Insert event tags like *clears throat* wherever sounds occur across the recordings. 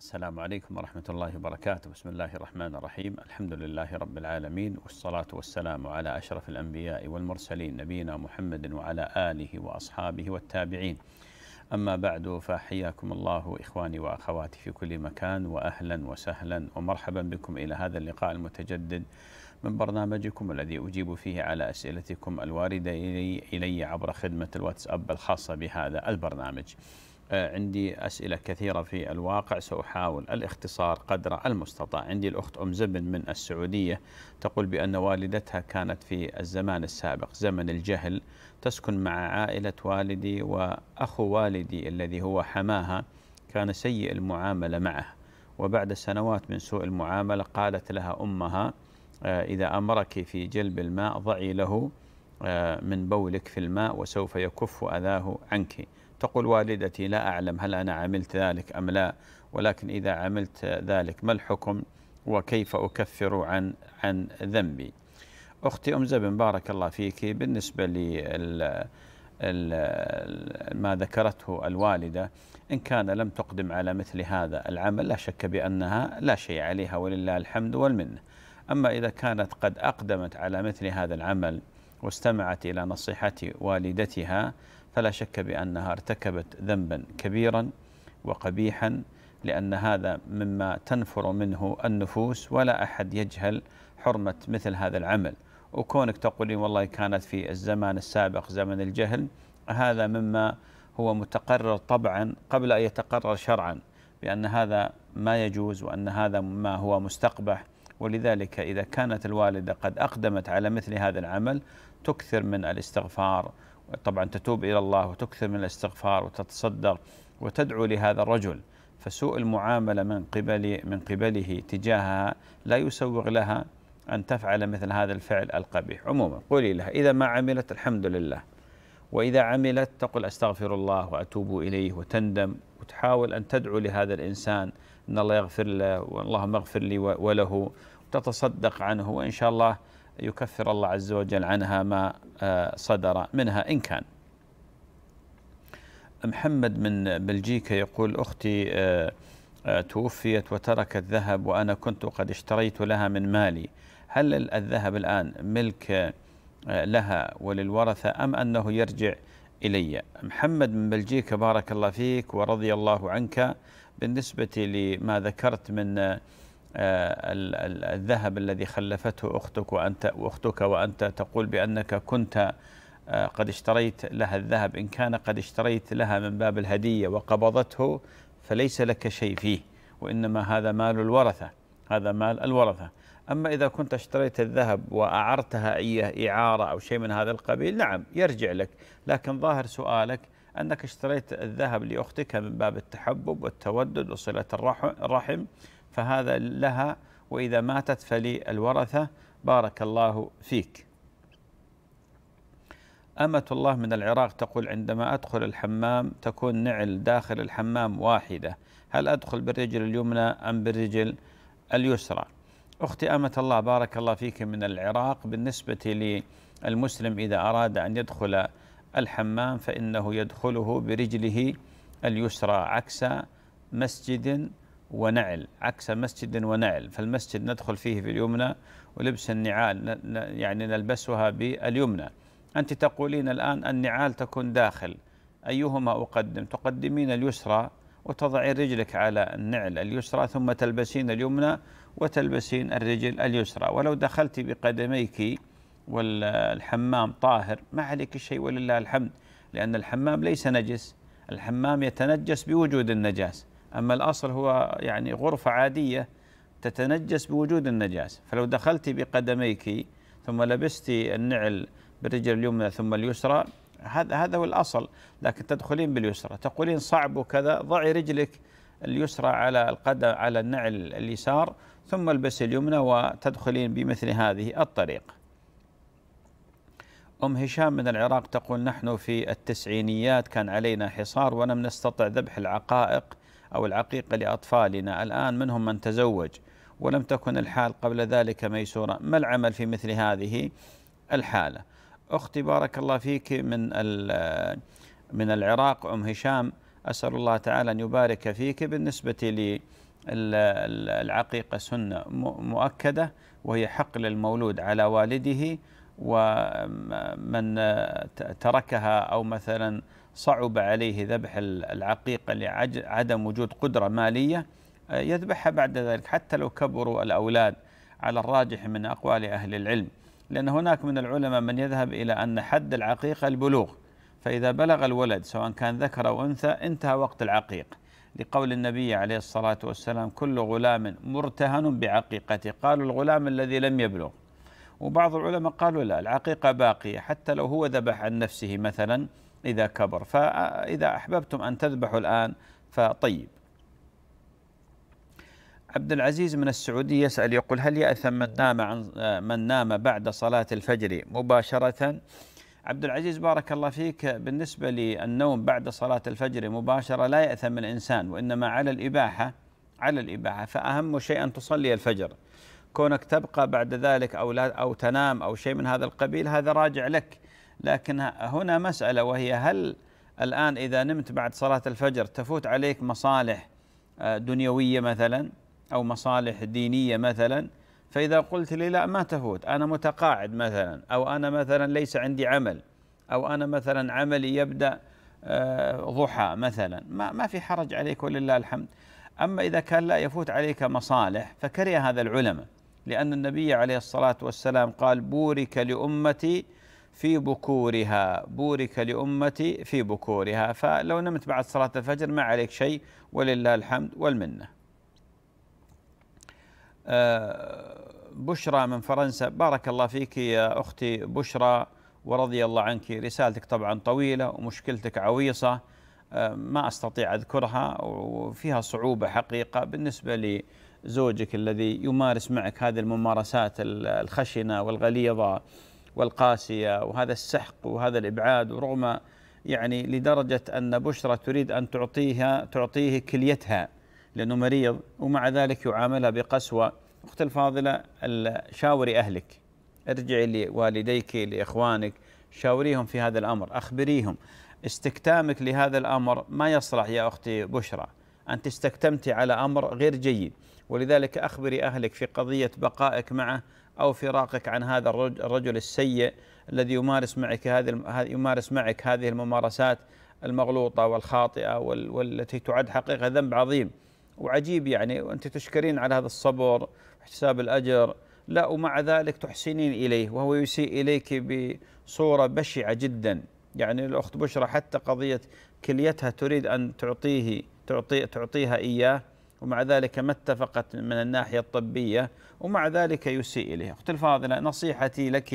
السلام عليكم ورحمة الله وبركاته بسم الله الرحمن الرحيم الحمد لله رب العالمين والصلاة والسلام على أشرف الأنبياء والمرسلين نبينا محمد وعلى آله وأصحابه والتابعين أما بعد فحياكم الله إخواني وأخواتي في كل مكان وأهلا وسهلا ومرحبا بكم إلى هذا اللقاء المتجدد من برنامجكم الذي أجيب فيه على أسئلتكم الواردة إلي, إلي عبر خدمة الواتساب الخاصة بهذا البرنامج آه، عندي أسئلة كثيرة في الواقع سأحاول الاختصار قدر المستطاع عندي الأخت أم زبن من السعودية تقول بأن والدتها كانت في الزمان السابق زمن الجهل تسكن مع عائلة والدي وأخو والدي الذي هو حماها كان سيء المعاملة معه وبعد سنوات من سوء المعاملة قالت لها أمها آه، إذا أمرك في جلب الماء ضعي له آه، من بولك في الماء وسوف يكف أذاه عنك تقول والدتي لا أعلم هل أنا عملت ذلك أم لا ولكن إذا عملت ذلك ما الحكم وكيف أكفر عن عن ذنبي أختي أم زبن بارك الله فيك بالنسبة ل ما ذكرته الوالدة إن كان لم تقدم على مثل هذا العمل لا شك بأنها لا شيء عليها ولله الحمد والمنة أما إذا كانت قد أقدمت على مثل هذا العمل واستمعت إلى نصيحة والدتها فلا شك بأنها ارتكبت ذنبا كبيرا وقبيحا لأن هذا مما تنفر منه النفوس ولا أحد يجهل حرمة مثل هذا العمل وكونك تقولين والله كانت في الزمان السابق زمن الجهل هذا مما هو متقرر طبعا قبل أن يتقرر شرعا بأن هذا ما يجوز وأن هذا ما هو مستقبح ولذلك إذا كانت الوالدة قد أقدمت على مثل هذا العمل تكثر من الاستغفار طبعا تتوب الى الله وتكثر من الاستغفار وتتصدق وتدعو لهذا الرجل فسوء المعامله من قبل من قبله تجاهها لا يسوغ لها ان تفعل مثل هذا الفعل القبيح عموما قولي لها اذا ما عملت الحمد لله واذا عملت تقول استغفر الله واتوب اليه وتندم وتحاول ان تدعو لهذا الانسان ان الله يغفر له اللهم اغفر لي وله وتتصدق عنه وان شاء الله يكفر الله عز وجل عنها ما آه، صدر منها إن كان محمد من بلجيكا يقول أختي آه، آه، توفيت وتركت ذهب وأنا كنت قد اشتريت لها من مالي هل الذهب الآن ملك لها وللورثة أم أنه يرجع إلي محمد من بلجيكا بارك الله فيك ورضي الله عنك بالنسبة لما ذكرت من آه، الذهب الذي خلفته أختك وأنت وأختك وأنت تقول بأنك كنت آه، قد اشتريت لها الذهب إن كان قد اشتريت لها من باب الهدية وقبضته فليس لك شيء فيه وإنما هذا مال الورثة هذا مال الورثة أما إذا كنت اشتريت الذهب وأعرتها أي إعارة أو شيء من هذا القبيل نعم يرجع لك لكن ظاهر سؤالك أنك اشتريت الذهب لأختك من باب التحبب والتودد وصلة الرحم فهذا لها وإذا ماتت فلي الورثة بارك الله فيك أمة الله من العراق تقول عندما أدخل الحمام تكون نعل داخل الحمام واحدة هل أدخل بالرجل اليمنى أم بالرجل اليسرى أختي أمة الله بارك الله فيك من العراق بالنسبة للمسلم إذا أراد أن يدخل الحمام فإنه يدخله برجله اليسرى عكس مسجد ونعل عكس مسجد ونعل فالمسجد ندخل فيه باليمنى ولبس النعال يعني نلبسها باليمنى أنت تقولين الآن النعال تكون داخل أيهما أقدم تقدمين اليسرى وتضعين رجلك على النعل اليسرى ثم تلبسين اليمنى وتلبسين الرجل اليسرى ولو دخلت بقدميك والحمام طاهر ما عليك شيء ولله الحمد لأن الحمام ليس نجس الحمام يتنجس بوجود النجاسه أما الأصل هو يعني غرفة عادية تتنجس بوجود النجاسة فلو دخلت بقدميك ثم لبست النعل بالرجل اليمنى ثم اليسرى هذا هذا هو الأصل لكن تدخلين باليسرى تقولين صعب وكذا ضعي رجلك اليسرى على القدم على النعل اليسار ثم البسي اليمنى وتدخلين بمثل هذه الطريقة أم هشام من العراق تقول نحن في التسعينيات كان علينا حصار ولم نستطع ذبح العقائق أو العقيقة لأطفالنا الآن منهم من تزوج ولم تكن الحال قبل ذلك ميسورة ما العمل في مثل هذه الحالة أختي بارك الله فيك من من العراق أم هشام أسأل الله تعالى أن يبارك فيك بالنسبة للعقيقة سنة مؤكدة وهي حق للمولود على والده ومن تركها أو مثلا صعب عليه ذبح العقيقة لعدم وجود قدرة مالية آه، يذبحها بعد ذلك حتى لو كبروا الأولاد على الراجح من أقوال أهل العلم لأن هناك من العلماء من يذهب إلى أن حد العقيقة البلوغ فإذا بلغ الولد سواء كان ذكر أو أنثى انتهى وقت العقيق لقول النبي عليه الصلاة والسلام كل غلام مرتهن بعقيقته قالوا الغلام الذي لم يبلغ وبعض العلماء قالوا لا العقيقة باقية حتى لو هو ذبح عن نفسه مثلا إذا كبر فإذا أحببتم أن تذبحوا الآن فطيب عبد العزيز من السعودية يسأل يقول هل يأثم من نام عن من نام بعد صلاة الفجر مباشرة؟ عبد العزيز بارك الله فيك بالنسبة للنوم بعد صلاة الفجر مباشرة لا يأثم الإنسان وإنما على الإباحة على الإباحة فأهم شيء أن تصلي الفجر كونك تبقى بعد ذلك أو لا أو تنام أو شيء من هذا القبيل هذا راجع لك لكن هنا مسألة وهي هل الآن إذا نمت بعد صلاة الفجر تفوت عليك مصالح آه، دنيوية مثلا أو مصالح دينية مثلا فإذا قلت لي لا ما تفوت أنا متقاعد مثلا أو أنا مثلا ليس عندي عمل أو أنا مثلا عملي يبدأ آه، ضحى مثلا ما, ما في حرج عليك ولله الحمد أما إذا كان لا يفوت عليك مصالح فكره هذا العلماء لأن النبي عليه الصلاة والسلام قال بورك لأمتي في بكورها بورك لأمتي في بكورها فلو نمت بعد صلاة الفجر ما عليك شيء ولله الحمد والمنة آه، بشرى من فرنسا بارك الله فيك يا أختي بشرى ورضي الله عنك رسالتك طبعا طويلة ومشكلتك عويصة آه، ما أستطيع أذكرها وفيها صعوبة حقيقة بالنسبة لزوجك الذي يمارس معك هذه الممارسات الخشنة والغليظة والقاسية وهذا السحق وهذا الإبعاد ورغم يعني لدرجة أن بشرى تريد أن تعطيها تعطيه كليتها لأنه مريض ومع ذلك يعاملها بقسوة أخت الفاضلة شاوري أهلك ارجعي لوالديك لإخوانك شاوريهم في هذا الأمر أخبريهم استكتامك لهذا الأمر ما يصلح يا أختي بشرى أنت استكتمت على أمر غير جيد ولذلك أخبري أهلك في قضية بقائك معه أو فراقك عن هذا الرجل السيء الذي يمارس معك هذه يمارس معك هذه الممارسات المغلوطة والخاطئة والتي تعد حقيقة ذنب عظيم وعجيب يعني وأنت تشكرين على هذا الصبر واحتساب الأجر لا ومع ذلك تحسنين إليه وهو يسيء إليك بصورة بشعة جدا يعني الأخت بشرى حتى قضية كليتها تريد أن تعطيه تعطي تعطيها إياه ومع ذلك ما اتفقت من الناحية الطبية ومع ذلك يسيء إليها أختي الفاضلة نصيحتي لك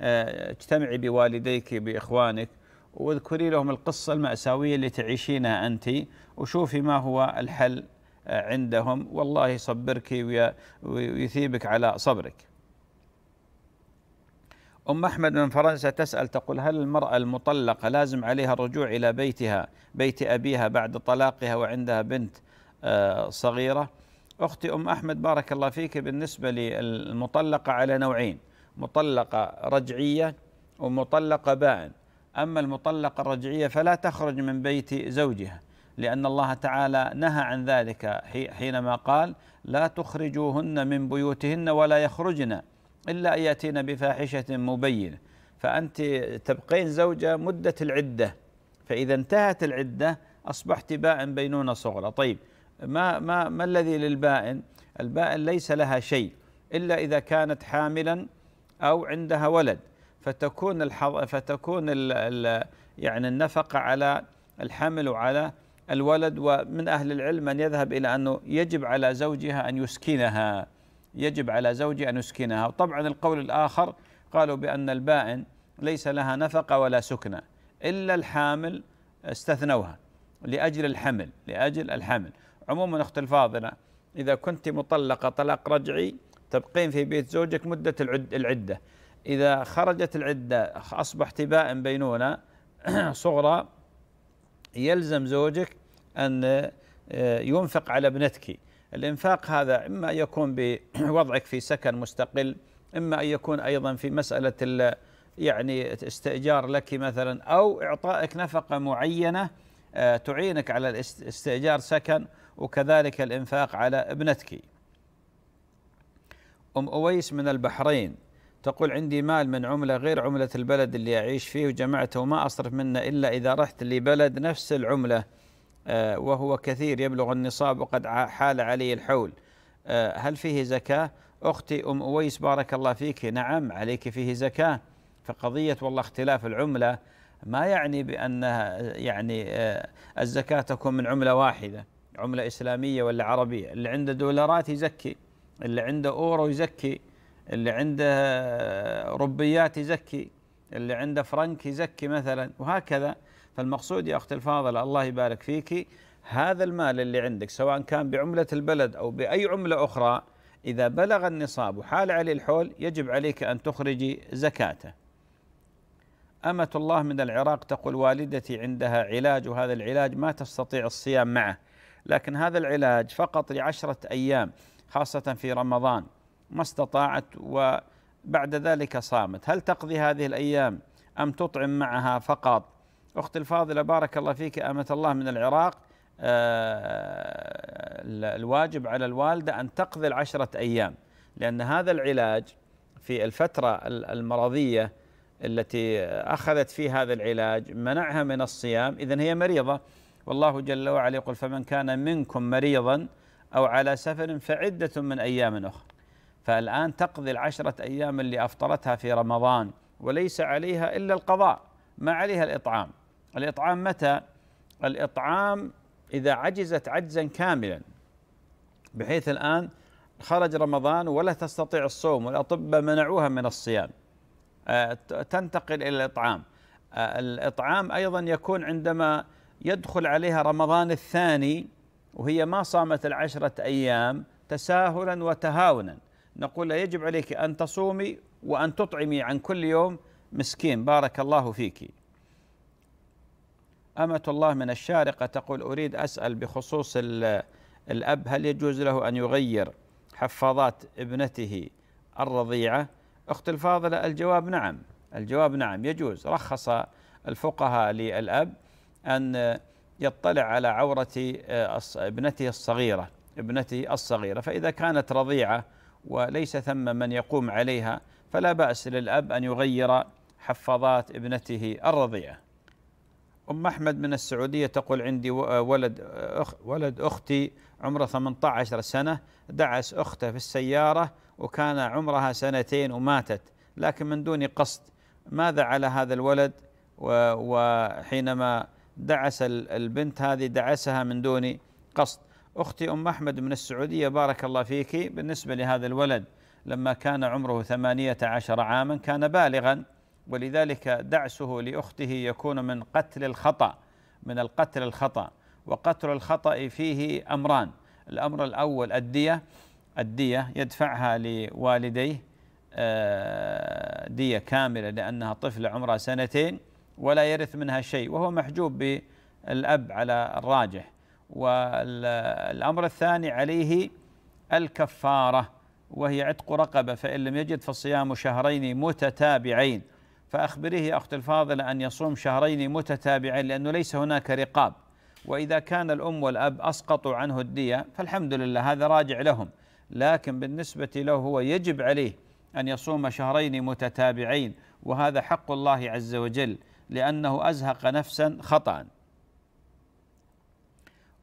آه، اجتمعي بوالديك بإخوانك واذكري لهم القصة المأساوية اللي تعيشينها أنت وشوفي ما هو الحل آه، عندهم والله يصبرك ويثيبك على صبرك أم أحمد من فرنسا تسأل تقول هل المرأة المطلقة لازم عليها الرجوع إلى بيتها بيت أبيها بعد طلاقها وعندها بنت صغيرة أختي أم أحمد بارك الله فيك بالنسبة للمطلقة على نوعين مطلقة رجعية ومطلقة بائن أما المطلقة الرجعية فلا تخرج من بيت زوجها لأن الله تعالى نهى عن ذلك حينما قال لا تخرجوهن من بيوتهن ولا يخرجن إلا أن يأتين بفاحشة مبينة فأنت تبقين زوجة مدة العدة فإذا انتهت العدة أصبحت باء بينونة صغرى طيب ما ما ما الذي للبائن؟ البائن ليس لها شيء الا اذا كانت حاملا او عندها ولد فتكون الحظ فتكون الـ الـ يعني النفقه على الحمل وعلى الولد ومن اهل العلم من يذهب الى انه يجب على زوجها ان يسكنها يجب على زوجها ان يسكنها وطبعا القول الاخر قالوا بان البائن ليس لها نفقه ولا سكنه الا الحامل استثنوها لاجل الحمل لاجل الحمل عموما أخت الفاضلة إذا كنت مطلقة طلاق رجعي تبقين في بيت زوجك مدة العدة إذا خرجت العدة أصبحت بائن بينونة *clears throat* صغرى يلزم زوجك أن آه، ينفق على ابنتك الإنفاق هذا إما أن يكون بوضعك في سكن مستقل إما أن يكون أيضا في مسألة يعني استئجار لك مثلا أو إعطائك نفقة معينة آه، تعينك على استئجار سكن وكذلك الإنفاق على ابنتك أم أويس من البحرين تقول عندي مال من عملة غير عملة البلد اللي أعيش فيه وجمعته وما أصرف منه إلا إذا رحت لبلد نفس العملة آه، وهو كثير يبلغ النصاب وقد حال علي الحول آه، هل فيه زكاة؟ أختي أم أويس بارك الله فيك نعم عليك فيه زكاة فقضية والله اختلاف العملة ما يعني بأن يعني آه، الزكاة تكون من عملة واحدة عملة إسلامية ولا عربية اللي عنده دولارات يزكي اللي عنده أورو يزكي اللي عنده ربيات يزكي اللي عنده فرنك يزكي مثلا وهكذا فالمقصود يا أختي الفاضلة الله يبارك فيك هذا المال اللي عندك سواء كان بعملة البلد أو بأي عملة أخرى إذا بلغ النصاب وحال عليه الحول يجب عليك أن تخرجي زكاته أمة الله من العراق تقول والدتي عندها علاج وهذا العلاج ما تستطيع الصيام معه لكن هذا العلاج فقط لعشرة أيام خاصة في رمضان ما استطاعت وبعد ذلك صامت هل تقضي هذه الأيام أم تطعم معها فقط أختي الفاضلة بارك الله فيك أمة الله من العراق آه، الواجب على الوالدة أن تقضي العشرة أيام لأن هذا العلاج في الفترة المرضية التي أخذت فيها هذا العلاج منعها من الصيام إذا هي مريضة والله جل وعلا يقول فمن كان منكم مريضا أو على سفر فعدة من أيام أخرى فالآن تقضي العشرة أيام اللي أفطرتها في رمضان وليس عليها إلا القضاء ما عليها الإطعام الإطعام متى؟ الإطعام إذا عجزت عجزا كاملا بحيث الآن خرج رمضان ولا تستطيع الصوم والأطباء منعوها من الصيام آه، تنتقل إلى الإطعام آه، الإطعام أيضا يكون عندما يدخل عليها رمضان الثاني وهي ما صامت العشرة أيام تساهلا وتهاونا نقول لا يجب عليك أن تصومي وأن تطعمي عن كل يوم مسكين بارك الله فيك أمة الله من الشارقة تقول أريد أسأل بخصوص الأب هل يجوز له أن يغير حفاضات ابنته الرضيعة أخت الفاضلة الجواب نعم الجواب نعم يجوز رخص الفقهاء للأب أن يطلع على عورة آه، ابنته الصغيرة ابنته الصغيرة فإذا كانت رضيعة وليس ثم من يقوم عليها فلا بأس للأب أن يغير حفاظات ابنته الرضيعة أم أحمد من السعودية تقول عندي آه، ولد آه، أخ ولد أختي عمره 18 سنة دعس أخته في السيارة وكان عمرها سنتين وماتت لكن من دون قصد ماذا على هذا الولد وحينما دعس البنت هذه دعسها من دون قصد أختي أم أحمد من السعودية بارك الله فيك بالنسبة لهذا الولد لما كان عمره ثمانية عشر عاما كان بالغا ولذلك دعسه لأخته يكون من قتل الخطأ من القتل الخطأ وقتل الخطأ فيه أمران الأمر الأول الدية الدية يدفعها لوالديه آه، دية كاملة لأنها طفلة عمرها سنتين ولا يرث منها شيء وهو محجوب بالأب على الراجح والأمر الثاني عليه الكفارة وهي عتق رقبة فإن لم يجد فصيام شهرين متتابعين فأخبريه أخت الفاضلة أن يصوم شهرين متتابعين لأنه ليس هناك رقاب وإذا كان الأم والأب أسقطوا عنه الدية فالحمد لله هذا راجع لهم لكن بالنسبة له هو يجب عليه أن يصوم شهرين متتابعين وهذا حق الله عز وجل لأنه أزهق نفسا خطأ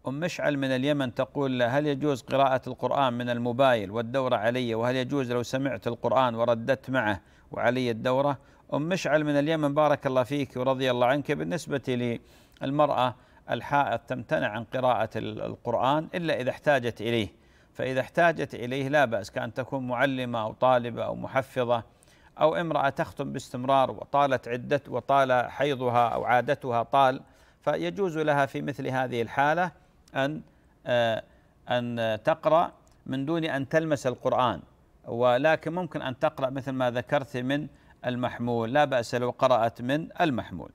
أم مشعل من اليمن تقول هل يجوز قراءة القرآن من الموبايل والدورة علي وهل يجوز لو سمعت القرآن ورددت معه وعلي الدورة أم مشعل من اليمن بارك الله فيك ورضي الله عنك بالنسبة للمرأة الحائط تمتنع عن قراءة القرآن إلا إذا احتاجت إليه فإذا احتاجت إليه لا بأس كأن تكون معلمة أو طالبة أو محفظة أو امرأة تختم باستمرار وطالت عدة وطال حيضها أو عادتها طال فيجوز لها في مثل هذه الحالة أن آه، أن تقرأ من دون أن تلمس القرآن ولكن ممكن أن تقرأ مثل ما ذكرت من المحمول لا بأس لو قرأت من المحمول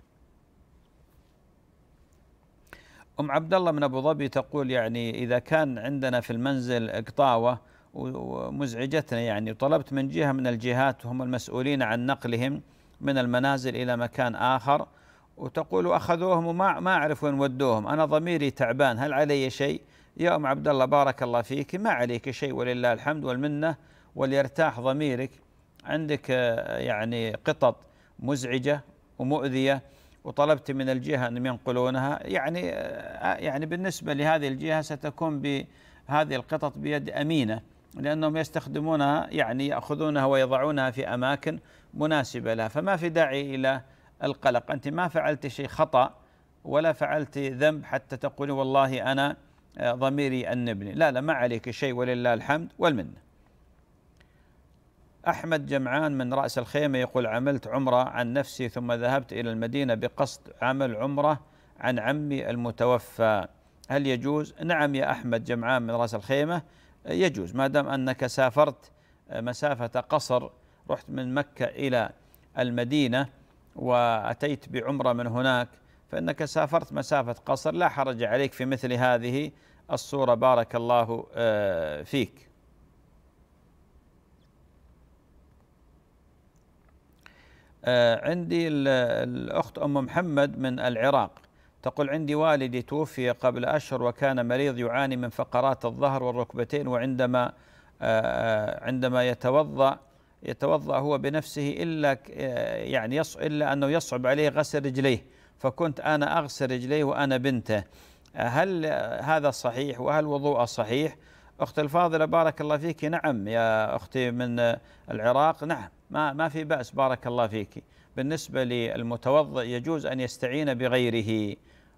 أم عبد الله من أبو ظبي تقول يعني إذا كان عندنا في المنزل قطاوة ومزعجتنا يعني وطلبت من جهة من الجهات وهم المسؤولين عن نقلهم من المنازل إلى مكان آخر وتقول أخذوهم وما ما أعرف وين ودوهم أنا ضميري تعبان هل علي شيء يا أم عبد الله بارك الله فيك ما عليك شيء ولله الحمد والمنة وليرتاح ضميرك عندك آه، يعني قطط مزعجة ومؤذية وطلبت من الجهة أن ينقلونها يعني آه، يعني بالنسبة لهذه الجهة ستكون بهذه القطط بيد أمينة لأنهم يستخدمونها يعني يأخذونها ويضعونها في أماكن مناسبة لها فما في داعي إلى القلق أنت ما فعلت شيء خطأ ولا فعلت ذنب حتى تقول والله أنا آه، ضميري أنبني لا لا ما عليك شيء ولله الحمد والمنه أحمد جمعان من رأس الخيمة يقول عملت عمرة عن نفسي ثم ذهبت إلى المدينة بقصد عمل عمرة عن عمي المتوفى هل يجوز؟ نعم يا أحمد جمعان من رأس الخيمة يجوز ما دام انك سافرت آه، مسافه قصر رحت من مكه الى المدينه واتيت بعمره من هناك فانك سافرت مسافه قصر لا حرج عليك في مثل هذه الصوره بارك الله آه، فيك. آه، عندي الاخت ام محمد من العراق تقول عندي والدي توفي قبل أشهر وكان مريض يعاني من فقرات الظهر والركبتين وعندما آه، آه، عندما يتوضأ يتوضأ هو بنفسه إلا آه، يعني يص إلا أنه يصعب عليه غسل رجليه فكنت أنا أغسل رجليه وأنا بنته هل هذا صحيح وهل وضوءه صحيح أختي الفاضلة بارك الله فيك نعم يا أختي من العراق نعم ما, ما في بأس بارك الله فيك بالنسبة للمتوضئ يجوز أن يستعين بغيره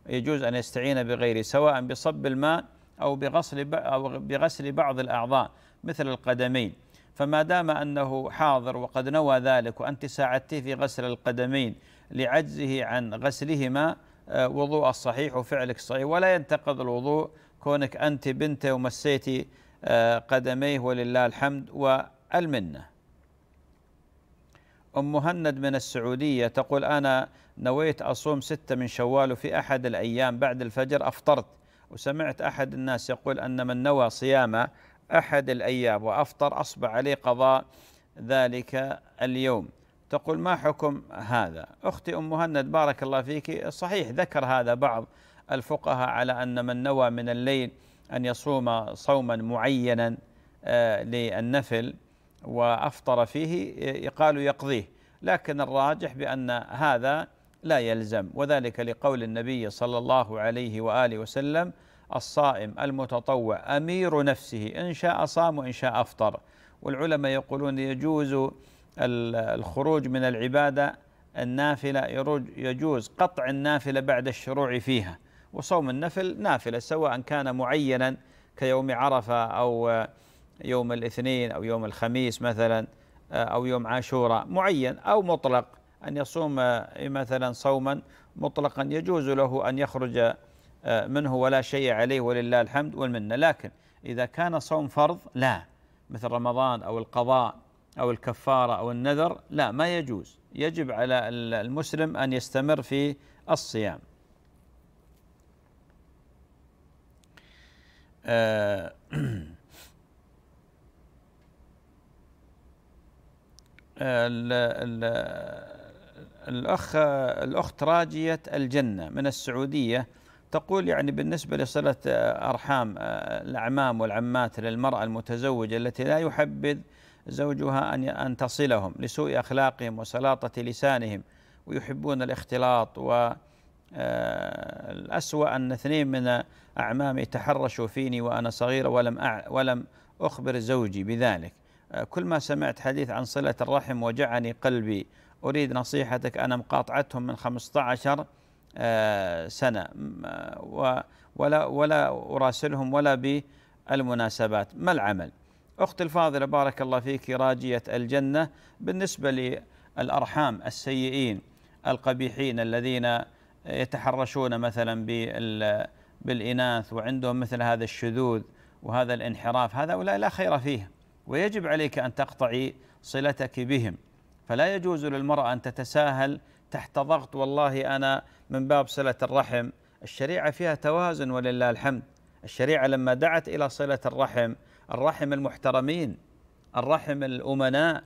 يجوز أن يستعين بغيره سواء بصب الماء أو بغسل أو بغسل بعض الأعضاء مثل القدمين فما دام أنه حاضر وقد نوى ذلك وأنت ساعدته في غسل القدمين لعجزه عن غسلهما آه، وضوء الصحيح وفعلك الصحيح ولا ينتقض الوضوء كونك أنت بنته ومسيتي آه، قدميه ولله الحمد والمنه أم مهند من السعودية تقول أنا نويت أصوم ستة من شوال وفي أحد الأيام بعد الفجر أفطرت وسمعت أحد الناس يقول أن من نوى صيام أحد الأيام وأفطر أصبح عليه قضاء ذلك اليوم تقول ما حكم هذا أختي أم مهند بارك الله فيك صحيح ذكر هذا بعض الفقهاء على أن من نوى من الليل أن يصوم صوما معينا آه، للنفل وأفطر فيه قالوا يقضيه لكن الراجح بأن هذا لا يلزم وذلك لقول النبي صلى الله عليه واله وسلم الصائم المتطوع امير نفسه ان شاء صام وان شاء افطر والعلماء يقولون يجوز الخروج من العباده النافله يجوز قطع النافله بعد الشروع فيها وصوم النفل نافله سواء كان معينا كيوم عرفه او يوم الاثنين او يوم الخميس مثلا او يوم عاشوراء معين او مطلق أن يصوم إيه، مثلا صوما مطلقا يجوز له أن يخرج آه، منه ولا شيء عليه ولله الحمد والمنة لكن إذا كان صوم فرض لا مثل رمضان أو القضاء أو الكفارة أو النذر لا ما يجوز يجب على المسلم أن يستمر في الصيام آه, *clears throat* آه، ال ال الأخ الأخت راجية الجنة من السعودية تقول يعني بالنسبة لصلة آه، أرحام آه، الأعمام والعمات للمرأة المتزوجة التي لا يحبذ زوجها أن أن تصلهم لسوء أخلاقهم وسلاطة لسانهم ويحبون الاختلاط و آه، الأسوأ أن اثنين من أعمامي تحرشوا فيني وأنا صغيرة ولم ولم أخبر زوجي بذلك كل ما سمعت حديث عن صلة الرحم وجعني قلبي أريد نصيحتك أنا مقاطعتهم من 15 آه، سنة آه، ولا ولا أراسلهم ولا بالمناسبات ما العمل؟ أختي الفاضلة بارك الله فيك راجية الجنة بالنسبة للأرحام السيئين القبيحين الذين يتحرشون مثلا بالإناث وعندهم مثل هذا الشذوذ وهذا الانحراف هذا لا خير فيه ويجب عليك أن تقطعي صلتك بهم فلا يجوز للمرأة أن تتساهل تحت ضغط والله أنا من باب صلة الرحم الشريعة فيها توازن ولله الحمد الشريعة لما دعت إلى صلة الرحم الرحم المحترمين الرحم الأمناء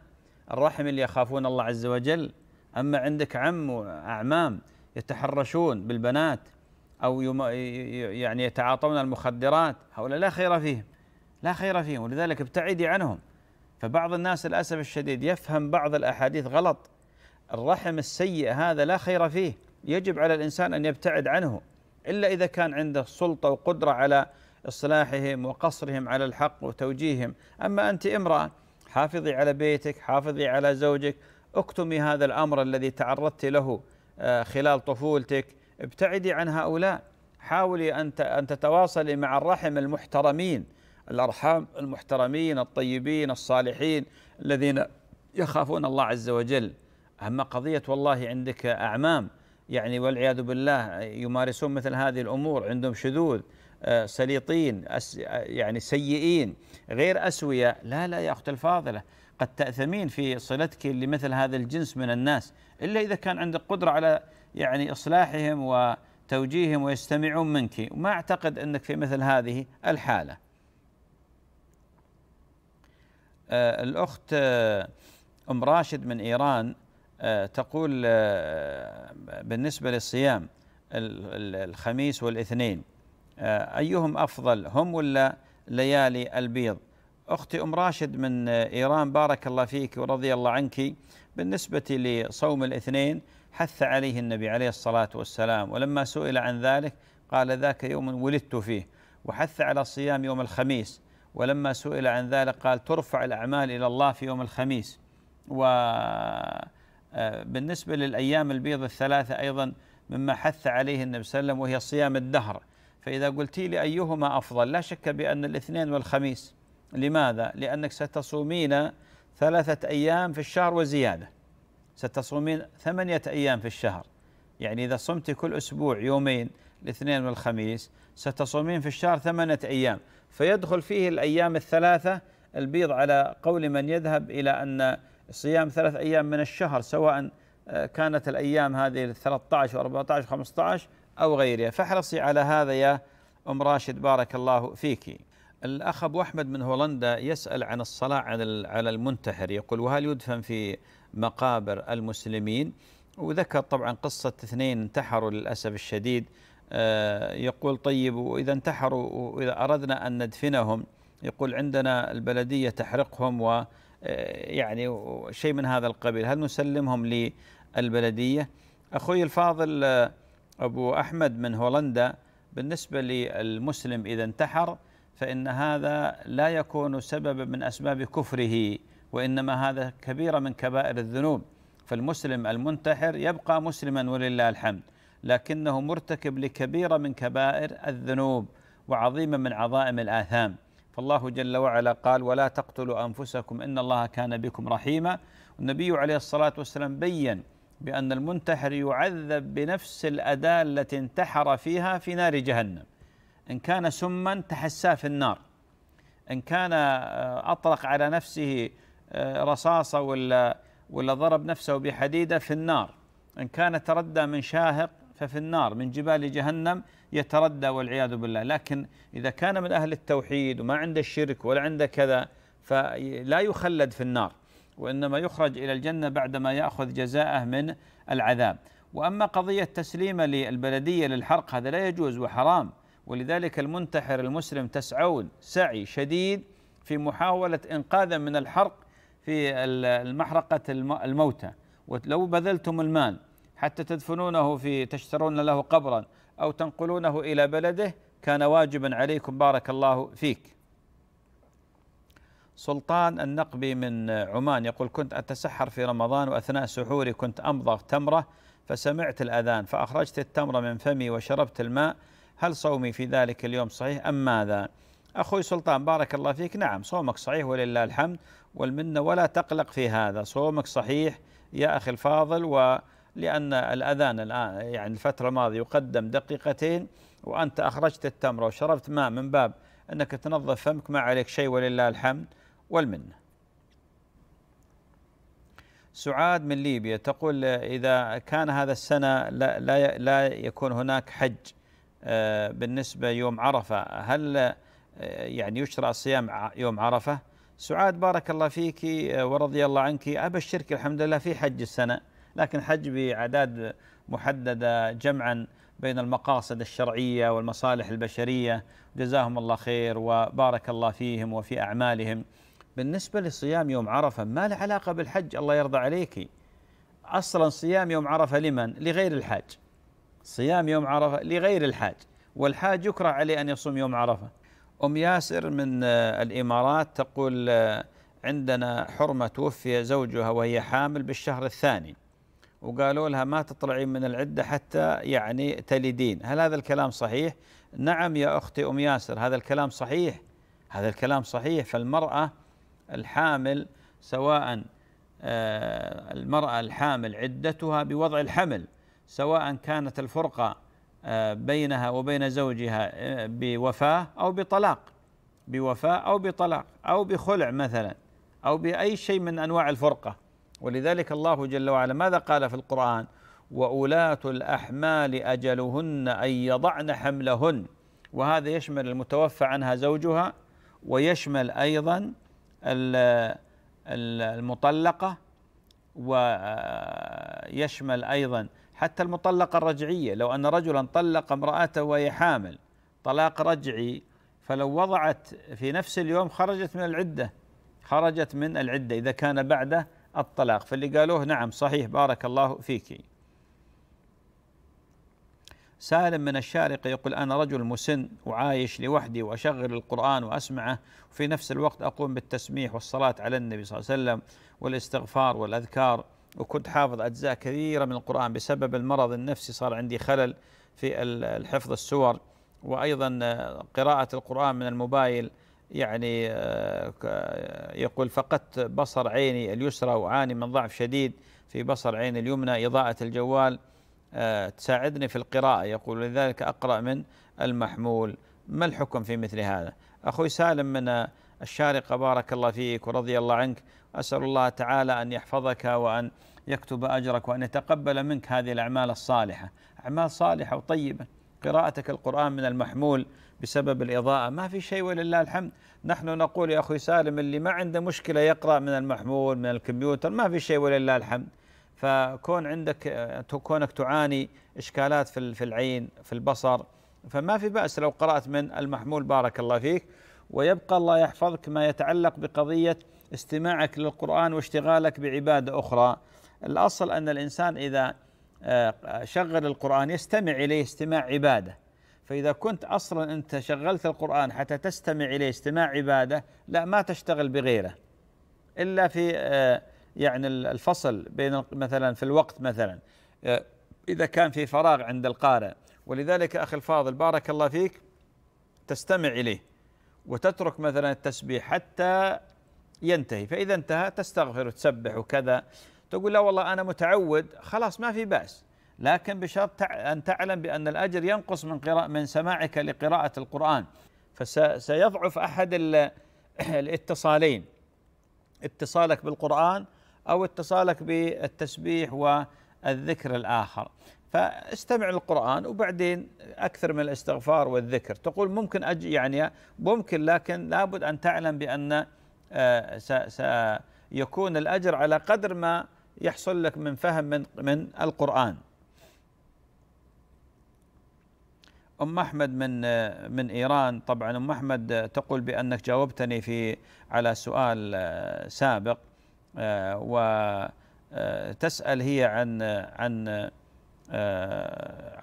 الرحم اللي يخافون الله عز وجل أما عندك عم وأعمام يتحرشون بالبنات أو يعني يتعاطون المخدرات هؤلاء لا خير فيهم لا خير فيهم ولذلك ابتعدي عنهم فبعض الناس للأسف الشديد يفهم بعض الأحاديث غلط الرحم السيء هذا لا خير فيه يجب على الإنسان أن يبتعد عنه إلا إذا كان عنده سلطة وقدرة على إصلاحهم وقصرهم على الحق وتوجيههم أما أنت امرأة حافظي على بيتك حافظي على زوجك اكتمي هذا الأمر الذي تعرضت له آه، خلال طفولتك ابتعدي عن هؤلاء حاولي أن تتواصلي مع الرحم المحترمين الأرحام المحترمين الطيبين الصالحين الذين يخافون الله عز وجل أما قضية والله عندك أعمام يعني والعياذ بالله يمارسون مثل هذه الأمور عندهم شذوذ آه، سليطين يعني سيئين غير أسوية لا لا يا أخت الفاضلة قد تأثمين في صلتك لمثل هذا الجنس من الناس إلا إذا كان عندك قدرة على يعني إصلاحهم وتوجيههم ويستمعون منك وما أعتقد أنك في مثل هذه الحالة آه، الأخت آه، أم راشد من إيران آه، تقول بالنسبة للصيام الخميس والاثنين أيهم أفضل هم ولا ليالي البيض أختي أم راشد من إيران بارك الله فيك ورضي الله عنك بالنسبة لصوم الاثنين حث عليه النبي عليه الصلاة والسلام ولما سئل عن ذلك قال ذاك يوم ولدت فيه وحث على صيام يوم الخميس ولما سئل عن ذلك قال ترفع الأعمال إلى الله في يوم الخميس وبالنسبة آه، للأيام البيض الثلاثة أيضا مما حث عليه النبي صلى الله عليه وسلم وهي صيام الدهر فإذا قلت لي أيهما أفضل لا شك بأن الاثنين والخميس لماذا؟ لأنك ستصومين ثلاثة أيام في الشهر وزيادة ستصومين ثمانية أيام في الشهر يعني إذا صمت كل أسبوع يومين الاثنين والخميس ستصومين في الشهر ثمانية أيام فيدخل فيه الأيام الثلاثة البيض على قول من يذهب إلى أن صيام ثلاث أيام من الشهر سواء آه، كانت الأيام هذه 13 و 14 و 15 أو غيرها فاحرصي على هذا يا أم راشد بارك الله فيك الأخ أبو أحمد من هولندا يسأل عن الصلاة على المنتحر يقول وهل يدفن في مقابر المسلمين وذكر طبعا قصة اثنين انتحروا للأسف الشديد آه، يقول طيب وإذا انتحروا وإذا أردنا أن ندفنهم يقول عندنا البلدية تحرقهم و آه، يعني شيء من هذا القبيل هل نسلمهم للبلدية أخوي الفاضل آه، أبو أحمد من هولندا بالنسبة للمسلم إذا انتحر فإن هذا لا يكون سببا من أسباب كفره وإنما هذا كبيرة من كبائر الذنوب فالمسلم المنتحر يبقى مسلما ولله الحمد لكنه مرتكب لكبيرة من كبائر الذنوب وعظيمة من عظائم الآثام فالله جل وعلا قال ولا تقتلوا أنفسكم إن الله كان بكم رحيما النبي عليه الصلاة والسلام بين بأن المنتحر يعذب بنفس الأداة التي انتحر فيها في نار جهنم إن كان سما تحساه في النار إن كان آه، أطلق على نفسه آه، رصاصة ولا ولا ضرب نفسه بحديدة في النار إن كان تردى من شاهق ففي النار من جبال جهنم يتردى والعياذ بالله لكن إذا كان من أهل التوحيد وما عنده الشرك ولا عنده كذا فلا يخلد في النار وإنما يخرج إلى الجنة بعدما يأخذ جزاءه من العذاب وأما قضية تسليمه للبلدية للحرق هذا لا يجوز وحرام ولذلك المنتحر المسلم تسعون سعي شديد في محاولة إنقاذه من الحرق في المحرقة الموتى ولو بذلتم المال حتى تدفنونه في تشترون له قبرا أو تنقلونه إلى بلده كان واجبا عليكم بارك الله فيك سلطان النقبي من عمان يقول كنت أتسحر في رمضان وأثناء سحوري كنت أمضغ تمرة فسمعت الأذان فأخرجت التمرة من فمي وشربت الماء هل صومي في ذلك اليوم صحيح أم ماذا أخوي سلطان بارك الله فيك نعم صومك صحيح ولله الحمد والمنة ولا تقلق في هذا صومك صحيح يا أخي الفاضل و لأن الأذان الآن يعني الفترة الماضية يقدم دقيقتين وأنت أخرجت التمرة وشربت ماء من باب أنك تنظف فمك ما عليك شيء ولله الحمد والمنة سعاد من ليبيا تقول إذا كان هذا السنة لا, لا, لا يكون هناك حج آه، بالنسبة يوم عرفة هل آه، يعني يشرع صيام يوم عرفة سعاد بارك الله فيك آه، ورضي الله عنك أبشرك الحمد لله في حج السنة لكن حج باعداد محدده جمعا بين المقاصد الشرعيه والمصالح البشريه جزاهم الله خير وبارك الله فيهم وفي اعمالهم بالنسبه لصيام يوم عرفه ما له علاقه بالحج الله يرضى عليك اصلا صيام يوم عرفه لمن؟ لغير الحاج صيام يوم عرفه لغير الحاج والحاج يكره عليه ان يصوم يوم عرفه ام ياسر من الامارات تقول عندنا حرمه توفي زوجها وهي حامل بالشهر الثاني وقالوا لها ما تطلعين من العدة حتى يعني تلدين هل هذا الكلام صحيح؟ نعم يا أختي أم ياسر هذا الكلام صحيح هذا الكلام صحيح فالمرأة الحامل سواء آه، المرأة الحامل عدتها بوضع الحمل سواء كانت الفرقة آه، بينها وبين زوجها آه، بوفاة أو بطلاق بوفاة أو بطلاق أو بخلع مثلا أو بأي شيء من أنواع الفرقة ولذلك الله جل وعلا ماذا قال في القرآن وأولاة الأحمال أجلهن أن يضعن حملهن وهذا يشمل المتوفى عنها زوجها ويشمل أيضا المطلقة ويشمل أيضا حتى المطلقة الرجعية لو أن رجلا طلق امرأته وهي حامل طلاق رجعي فلو وضعت في نفس اليوم خرجت من العدة خرجت من العدة إذا كان بعده الطلاق فاللي قالوه نعم صحيح بارك الله فيك سالم من الشارقة يقول أنا رجل مسن وعايش لوحدي وأشغل القرآن وأسمعه وفي نفس الوقت أقوم بالتسميح والصلاة على النبي صلى الله عليه وسلم والاستغفار والأذكار وكنت حافظ أجزاء كثيرة من القرآن بسبب المرض النفسي صار عندي خلل في الحفظ السور وأيضا قراءة القرآن من الموبايل يعني آه، آه، يقول فقدت بصر عيني اليسرى وعاني من ضعف شديد في بصر عيني اليمنى إضاءة الجوال آه، تساعدني في القراءة يقول لذلك أقرأ من المحمول ما الحكم في مثل هذا أخوي سالم من الشارقة بارك الله فيك ورضي الله عنك أسأل الله تعالى أن يحفظك وأن يكتب أجرك وأن يتقبل منك هذه الأعمال الصالحة أعمال صالحة وطيبة قراءتك القرآن من المحمول بسبب الإضاءة ما في شيء ولله الحمد نحن نقول يا أخي سالم اللي ما عنده مشكلة يقرأ من المحمول من الكمبيوتر ما في شيء ولله الحمد فكون عندك كونك تعاني إشكالات في العين في البصر فما في بأس لو قرأت من المحمول بارك الله فيك ويبقى الله يحفظك ما يتعلق بقضية استماعك للقرآن واشتغالك بعبادة أخرى الأصل أن الإنسان إذا آه، شغل القرآن يستمع إليه استماع عبادة فإذا كنت أصلا أنت شغلت القرآن حتى تستمع إليه استماع عبادة لا ما تشتغل بغيره إلا في آه، يعني الفصل بين مثلا في الوقت مثلا آه، إذا كان في فراغ عند القارئ ولذلك أخي الفاضل بارك الله فيك تستمع إليه وتترك مثلا التسبيح حتى ينتهي فإذا انتهى تستغفر وتسبح وكذا تقول لا والله أنا متعود خلاص ما في بأس لكن بشرط أن تعلم بأن الأجر ينقص من قراءة من سماعك لقراءة القرآن فسيضعف أحد *clears throat* الاتصالين اتصالك بالقرآن أو اتصالك بالتسبيح والذكر الآخر فاستمع للقرآن وبعدين أكثر من الاستغفار والذكر تقول ممكن أج يعني ممكن لكن لابد أن تعلم بأن آه، سيكون الأجر على قدر ما يحصل لك من فهم من, من القرآن أم أحمد من من إيران طبعا أم أحمد تقول بأنك جاوبتني في على سؤال آه، سابق آه، وتسأل آه، هي عن عن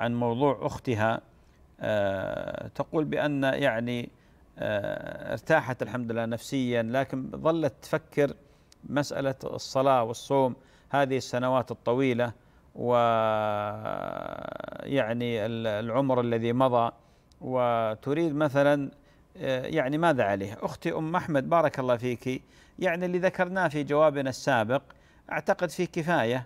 عن موضوع أختها تقول بأن يعني ارتاحت الحمد لله نفسيا لكن ظلت تفكر مسألة الصلاة والصوم هذه السنوات الطويلة ويعني العمر الذي مضى وتريد مثلا آه، يعني ماذا عليه أختي أم أحمد بارك الله فيك يعني اللي ذكرناه في جوابنا السابق أعتقد في كفاية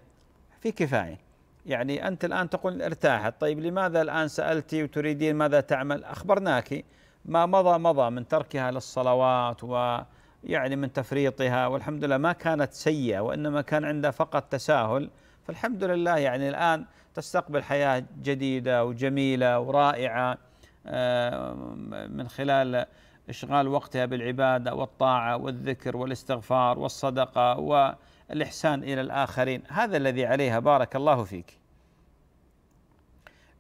في كفاية يعني أنت الآن تقول ارتاحت طيب لماذا الآن سألتي وتريدين ماذا تعمل أخبرناك ما مضى مضى من تركها للصلوات و يعني من تفريطها والحمد لله ما كانت سيئة وإنما كان عندها فقط تساهل فالحمد لله يعني الآن تستقبل حياة جديدة وجميلة ورائعة آه، من خلال إشغال وقتها بالعبادة والطاعة والذكر والاستغفار والصدقة والإحسان إلى الآخرين هذا الذي عليها بارك الله فيك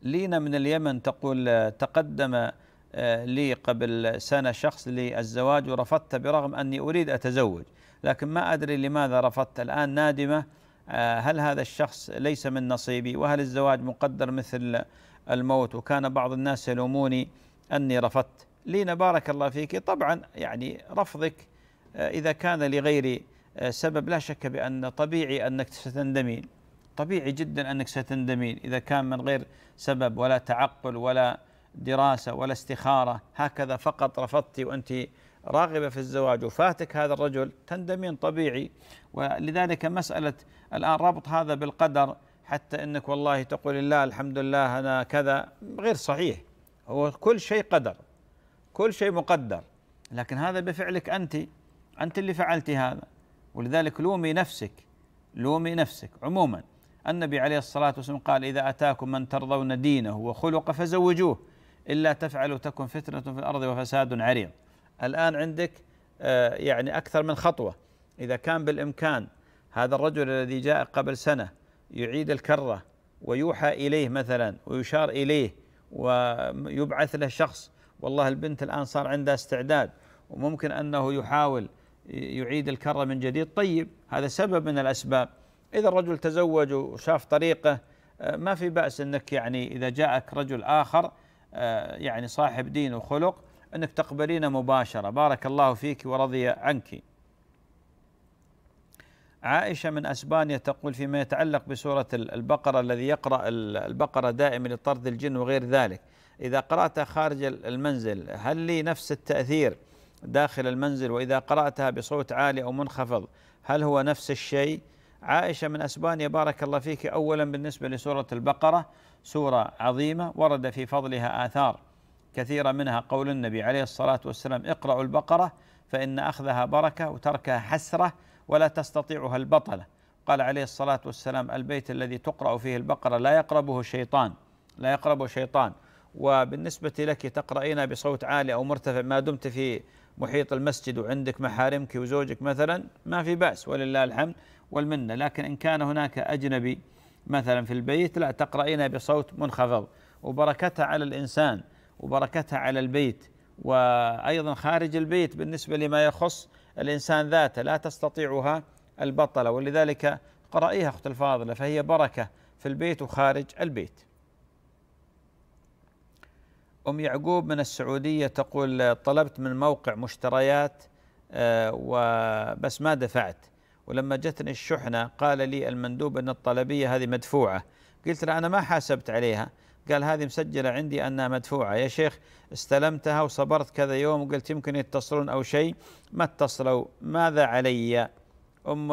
لينا من اليمن تقول تقدم آه، لي قبل سنة شخص للزواج ورفضت برغم أني أريد أتزوج لكن ما أدري لماذا رفضت الآن نادمة آه، هل هذا الشخص ليس من نصيبي وهل الزواج مقدر مثل الموت وكان بعض الناس يلوموني أني رفضت لينا بارك الله فيك طبعا يعني رفضك آه، إذا كان لغير سبب لا شك بأن طبيعي أنك ستندمين طبيعي جدا أنك ستندمين إذا كان من غير سبب ولا تعقل ولا دراسة ولا استخارة هكذا فقط رفضت وأنت راغبة في الزواج وفاتك هذا الرجل تندمين طبيعي ولذلك مسألة الآن ربط هذا بالقدر حتى أنك والله تقول الله الحمد لله أنا كذا غير صحيح هو كل شيء قدر كل شيء مقدر لكن هذا بفعلك أنت أنت اللي فعلتي هذا ولذلك لومي نفسك لومي نفسك عموما النبي عليه الصلاة والسلام قال إذا أتاكم من ترضون دينه وخلقه فزوجوه إلا تفعلوا تكن فتنة في الأرض وفساد عريض الآن عندك آه، يعني أكثر من خطوة إذا كان بالإمكان هذا الرجل الذي جاء قبل سنة يعيد الكرة ويوحى إليه مثلا ويشار إليه ويبعث له شخص والله البنت الآن صار عندها استعداد وممكن أنه يحاول يعيد الكرة من جديد طيب هذا سبب من الأسباب إذا الرجل تزوج وشاف طريقة آه، ما في بأس أنك يعني إذا جاءك رجل آخر آه، يعني صاحب دين وخلق أنك تقبلين مباشرة بارك الله فيك ورضي عنك عائشة من أسبانيا تقول فيما يتعلق بسورة البقرة الذي يقرأ البقرة دائما لطرد الجن وغير ذلك إذا قرأتها خارج المنزل هل لي نفس التأثير داخل المنزل وإذا قرأتها بصوت عالي أو منخفض هل هو نفس الشيء عائشة من أسبانيا بارك الله فيك أولا بالنسبة لسورة البقرة سورة عظيمة ورد في فضلها آثار كثيرة منها قول النبي عليه الصلاة والسلام اقرأوا البقرة فإن أخذها بركة وتركها حسرة ولا تستطيعها البطلة قال عليه الصلاة والسلام البيت الذي تقرأ فيه البقرة لا يقربه شيطان لا يقربه شيطان وبالنسبة لك تقرأين بصوت عالي أو مرتفع ما دمت في محيط المسجد وعندك محارمك وزوجك مثلا ما في بأس ولله الحمد والمنة لكن إن كان هناك أجنبي مثلا في البيت لا تقرأين بصوت منخفض وبركتها على الإنسان وبركتها على البيت وأيضا خارج البيت بالنسبة لما يخص الإنسان ذاته لا تستطيعها البطلة ولذلك قرأيها أخت الفاضلة فهي بركة في البيت وخارج البيت أم يعقوب من السعودية تقول طلبت من موقع مشتريات آه، وبس ما دفعت ولما جتني الشحنة قال لي المندوب أن الطلبية هذه مدفوعة قلت له أنا ما حاسبت عليها قال هذه مسجلة عندي أنها مدفوعة يا شيخ استلمتها وصبرت كذا يوم وقلت يمكن يتصلون أو شيء ما اتصلوا ماذا علي أم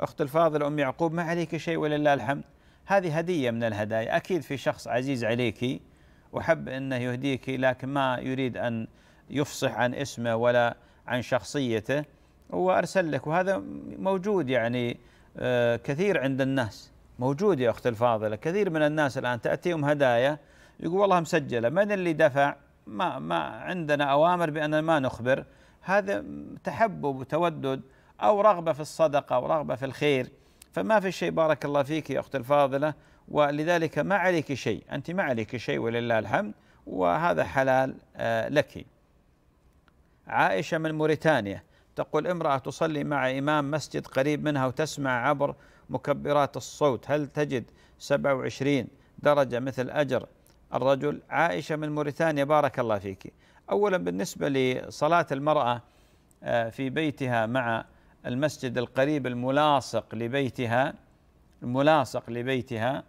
أخت الفاضل أم يعقوب ما عليك شيء ولله الحمد هذه هدية من الهدايا أكيد في شخص عزيز عليك وحب أنه يهديك لكن ما يريد أن يفصح عن اسمه ولا عن شخصيته وارسل لك وهذا موجود يعني آه، كثير عند الناس موجود يا اختي الفاضله كثير من الناس الان تاتيهم هدايا يقول والله مسجله من اللي دفع ما ما عندنا اوامر بان ما نخبر هذا تحبب وتودد او رغبه في الصدقه او رغبه في الخير فما في شيء بارك الله فيك يا اختي الفاضله ولذلك ما عليك شيء انت ما عليك شيء ولله الحمد وهذا حلال آه، لك عائشه من موريتانيا تقول امرأة تصلي مع إمام مسجد قريب منها وتسمع عبر مكبرات الصوت هل تجد 27 درجة مثل أجر الرجل عائشة من موريتانيا بارك الله فيك أولا بالنسبة لصلاة المرأة آه، في بيتها مع المسجد القريب الملاصق لبيتها الملاصق لبيتها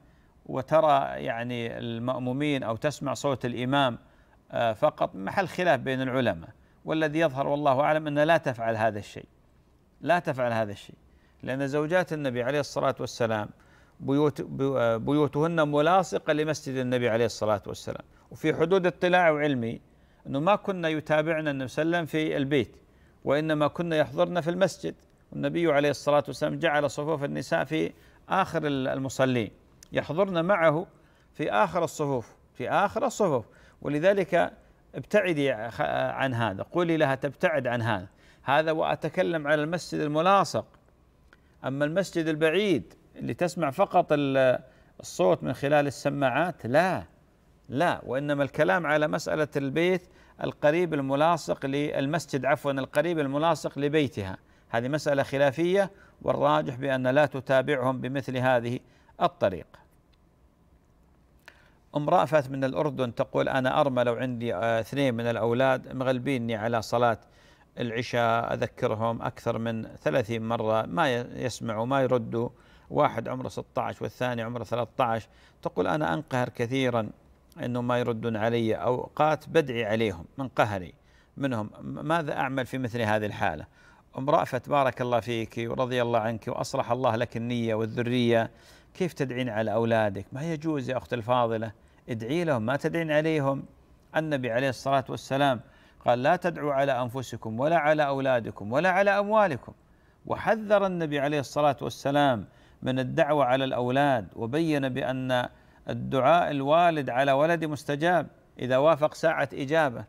وترى يعني المأمومين أو تسمع صوت الإمام آه، فقط محل خلاف بين العلماء والذي يظهر والله اعلم ان لا تفعل هذا الشيء لا تفعل هذا الشيء لان زوجات النبي عليه الصلاه والسلام بيوت بيوتهن ملاصقه لمسجد النبي عليه الصلاه والسلام وفي حدود اطلاع وعلمي انه ما كنا يتابعنا النبي صلى الله عليه وسلم في البيت وانما كنا يحضرنا في المسجد والنبي عليه الصلاه والسلام جعل صفوف النساء في اخر المصلين يحضرن معه في اخر الصفوف في اخر الصفوف ولذلك ابتعدي عن هذا قولي لها تبتعد عن هذا هذا وأتكلم على المسجد الملاصق أما المسجد البعيد اللي تسمع فقط الصوت من خلال السماعات لا لا وإنما الكلام على مسألة البيت القريب الملاصق للمسجد عفوا القريب الملاصق لبيتها هذه مسألة خلافية والراجح بأن لا تتابعهم بمثل هذه الطريقة امرأة فات من الأردن تقول أنا أرمى لو عندي آه، اثنين من الأولاد مغلبيني على صلاة العشاء أذكرهم أكثر من ثلاثين مرة ما يسمعوا ما يردوا واحد عمره 16 والثاني عمره 13 تقول أنا أنقهر كثيرا أنه ما يردون علي أوقات بدعي عليهم من قهري منهم ماذا أعمل في مثل هذه الحالة أم رأفت بارك الله فيك ورضي الله عنك وأصلح الله لك النية والذرية كيف تدعين على أولادك ما يجوز يا أخت الفاضلة ادعي لهم ما تدعين عليهم النبي عليه الصلاة والسلام قال لا تدعوا على أنفسكم ولا على أولادكم ولا على أموالكم وحذر النبي عليه الصلاة والسلام من الدعوة على الأولاد وبين بأن الدعاء الوالد على ولده مستجاب إذا وافق ساعة إجابة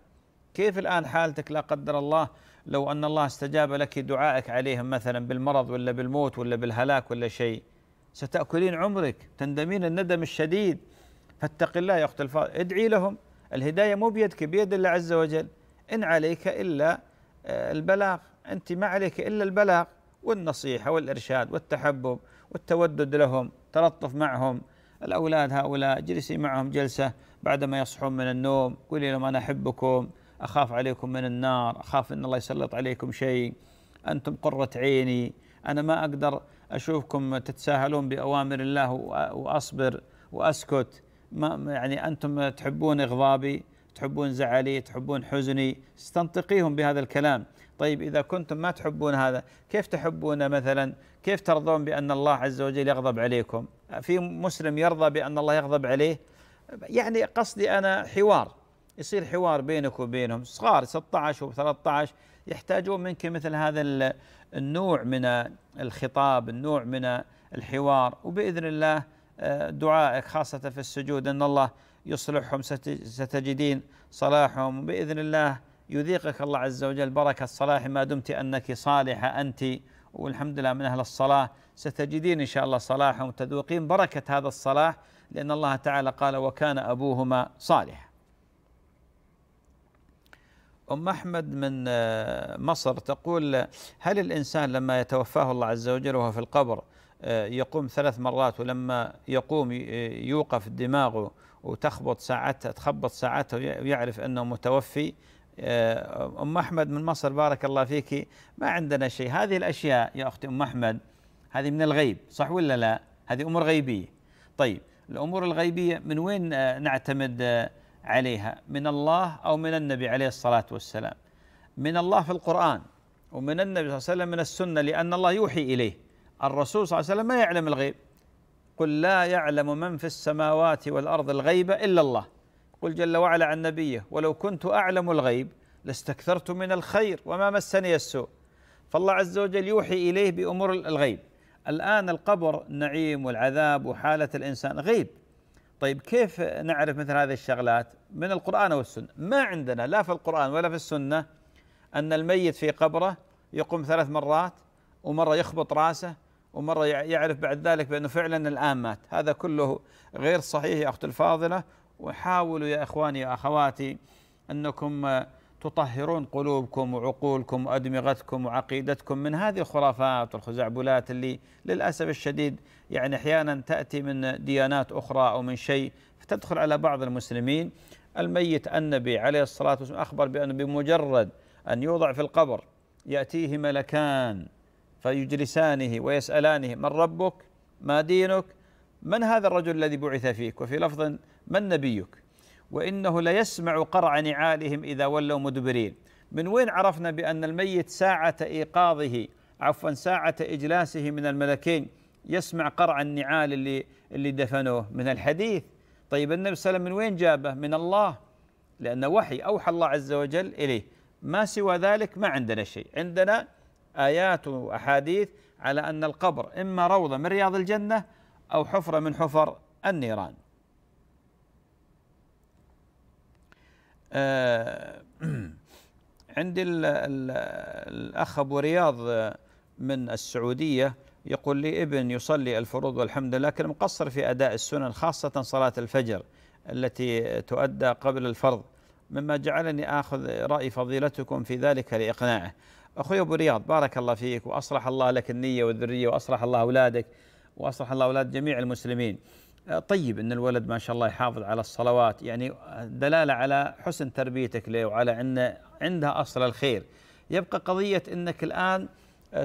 كيف الآن حالتك لا قدر الله لو أن الله استجاب لك دعائك عليهم مثلا بالمرض ولا بالموت ولا بالهلاك ولا شيء ستأكلين عمرك تندمين الندم الشديد فاتق الله يا أخت الفاضل ادعي لهم الهداية مو بيدك بيد الله عز وجل إن عليك إلا آه، البلاغ أنت ما عليك إلا البلاغ والنصيحة والإرشاد والتحبب والتودد لهم تلطف معهم الأولاد هؤلاء جلسي معهم جلسة بعدما يصحون من النوم قولي لهم أنا أحبكم أخاف عليكم من النار أخاف أن الله يسلط عليكم شيء أنتم قرة عيني أنا ما أقدر أشوفكم تتساهلون بأوامر الله وأصبر وأسكت ما يعني أنتم تحبون إغضابي تحبون زعلي تحبون حزني استنطقيهم بهذا الكلام طيب إذا كنتم ما تحبون هذا كيف تحبون مثلا كيف ترضون بأن الله عز وجل يغضب عليكم في مسلم يرضى بأن الله يغضب عليه يعني قصدي أنا حوار يصير حوار بينك وبينهم صغار 16 و13 يحتاجون منك مثل هذا النوع من الخطاب النوع من الحوار وبإذن الله آه، دعائك خاصة في السجود أن الله يصلحهم ستجدين صلاحهم بإذن الله يذيقك الله عز وجل بركة الصلاح ما دمت أنك صالحة أنت والحمد لله من أهل الصلاة ستجدين إن شاء الله صلاحهم وتذوقين بركة هذا الصلاح لأن الله تعالى قال وكان أبوهما صالحا أم أحمد من آه، مصر تقول هل الإنسان لما يتوفاه الله عز وجل وهو في القبر آه، يقوم ثلاث مرات ولما يقوم يوقف دماغه وتخبط ساعتها تخبط ساعته ويعرف أنه متوفي آه، أم أحمد من مصر بارك الله فيك ما عندنا شيء هذه الأشياء يا أختي أم أحمد هذه من الغيب صح ولا لا هذه أمور غيبية طيب الأمور الغيبية من وين نعتمد عليها من الله او من النبي عليه الصلاه والسلام من الله في القران ومن النبي صلى الله عليه وسلم من السنه لان الله يوحي اليه الرسول صلى الله عليه وسلم ما يعلم الغيب قل لا يعلم من في السماوات والارض الغيب الا الله قل جل وعلا عن نبيه ولو كنت اعلم الغيب لاستكثرت من الخير وما مسني السوء فالله عز وجل يوحي اليه بامور الغيب الان القبر نعيم والعذاب وحاله الانسان غيب طيب كيف نعرف مثل هذه الشغلات من القرآن والسنة ما عندنا لا في القرآن ولا في السنة أن الميت في قبره يقوم ثلاث مرات ومرة يخبط راسه ومرة يعرف بعد ذلك بأنه فعلا الآن مات هذا كله غير صحيح يا أختي الفاضلة وحاولوا يا إخواني وأخواتي أنكم تطهرون قلوبكم وعقولكم وأدمغتكم وعقيدتكم من هذه الخرافات والخزعبلات اللي للأسف الشديد يعني أحيانا تأتي من ديانات أخرى أو من شيء فتدخل على بعض المسلمين الميت النبي عليه الصلاة والسلام أخبر بأنه بمجرد أن يوضع في القبر يأتيه ملكان فيجلسانه ويسألانه من ربك ما دينك من هذا الرجل الذي بعث فيك وفي لفظ من نبيك وإنه ليسمع قرع نعالهم إذا ولوا مدبرين من وين عرفنا بأن الميت ساعة إيقاظه عفوا ساعة إجلاسه من الملكين يسمع قرع النعال اللي اللي دفنوه من الحديث طيب النبي صلى الله عليه وسلم من وين جابه من الله لأنه وحي أوحى الله عز وجل إليه ما سوى ذلك ما عندنا شيء عندنا آيات وأحاديث على أن القبر إما روضة من رياض الجنة أو حفرة من حفر النيران آه، *clears throat* عندي ال ال الأخ أبو رياض آه، من السعودية يقول لي ابن يصلي الفروض والحمد لله لكن مقصر في أداء السنن خاصة صلاة الفجر التي تؤدى قبل الفرض مما جعلني آخذ رأي فضيلتكم في ذلك لإقناعه أخوي أبو رياض بارك الله فيك وأصلح الله لك النية والذرية وأصلح الله أولادك وأصلح الله أولاد جميع المسلمين طيب ان الولد ما شاء الله يحافظ على الصلوات يعني دلاله على حسن تربيتك له وعلى ان عندها اصل الخير يبقى قضيه انك الان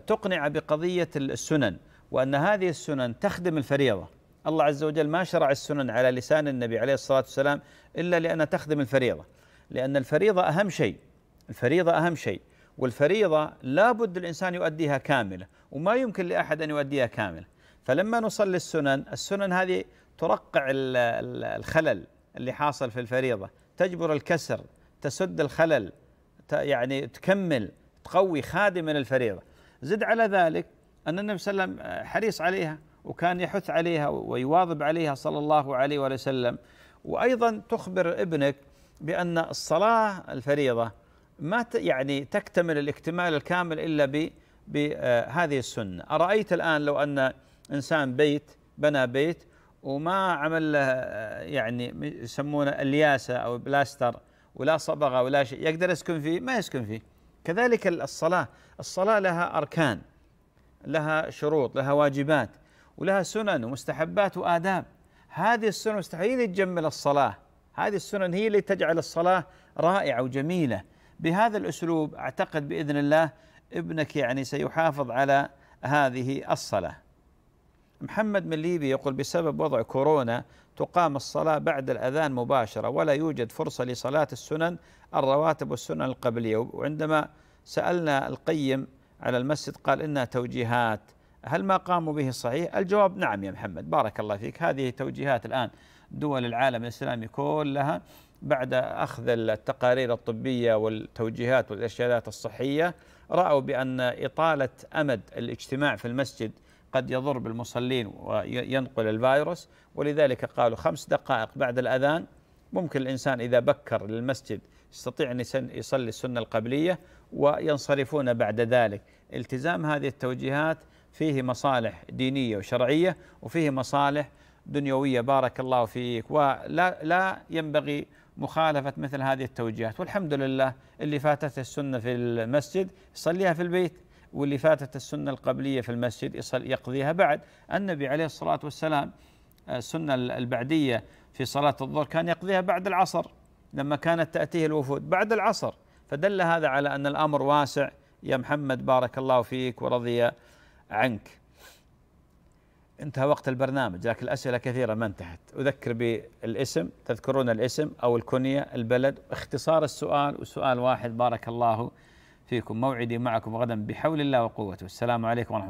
تقنع بقضيه السنن وان هذه السنن تخدم الفريضه الله عز وجل ما شرع السنن على لسان النبي عليه الصلاه والسلام الا لانها تخدم الفريضه لان الفريضه اهم شيء الفريضه اهم شيء والفريضه لابد الانسان يؤديها كامله وما يمكن لاحد ان يؤديها كامله فلما نصلي السنن السنن هذه ترقع الخلل اللي حاصل في الفريضة تجبر الكسر تسد الخلل يعني تكمل تقوي خادم من الفريضة زد على ذلك أن النبي صلى الله عليه وسلم آه، حريص عليها وكان يحث عليها ويواظب عليها صلى الله عليه وسلم وأيضا تخبر ابنك بأن الصلاة الفريضة ما يعني تكتمل الاكتمال الكامل إلا بهذه آه، السنة أرأيت الآن لو أن إنسان بيت بنى بيت وما عمل له يعني يسمونه الياسه او بلاستر ولا صبغه ولا شيء يقدر يسكن فيه ما يسكن فيه كذلك الصلاه الصلاه لها اركان لها شروط لها واجبات ولها سنن ومستحبات واداب هذه السنن مستحيل تجمل الصلاه هذه السنن هي اللي تجعل الصلاه رائعه وجميله بهذا الاسلوب اعتقد باذن الله ابنك يعني سيحافظ على هذه الصلاه محمد من ليبيا يقول بسبب وضع كورونا تقام الصلاة بعد الأذان مباشرة ولا يوجد فرصة لصلاة السنن الرواتب والسنن القبلية وعندما سألنا القيم على المسجد قال إنها توجيهات هل ما قاموا به صحيح؟ الجواب نعم يا محمد بارك الله فيك هذه توجيهات الآن دول العالم الإسلامي كلها بعد أخذ التقارير الطبية والتوجيهات والإرشادات الصحية رأوا بأن إطالة أمد الاجتماع في المسجد قد يضر بالمصلين وينقل الفيروس ولذلك قالوا خمس دقائق بعد الأذان ممكن الإنسان إذا بكر للمسجد يستطيع أن يصلي السنة القبلية وينصرفون بعد ذلك التزام هذه التوجيهات فيه مصالح دينية وشرعية وفيه مصالح دنيوية بارك الله فيك ولا لا ينبغي مخالفة مثل هذه التوجيهات والحمد لله اللي فاتته السنة في المسجد يصليها في البيت واللي فاتت السنة القبلية في المسجد يقضيها بعد النبي عليه الصلاة والسلام آه، السنة البعدية في صلاة الظهر كان يقضيها بعد العصر لما كانت تأتيه الوفود بعد العصر فدل هذا على أن الأمر واسع يا محمد بارك الله فيك ورضي عنك انتهى وقت البرنامج لكن الأسئلة كثيرة ما انتهت أذكر بالاسم تذكرون الاسم أو الكنية البلد اختصار السؤال وسؤال واحد بارك الله فيك فيكم موعدي معكم غدا بحول الله وقوته السلام عليكم ورحمة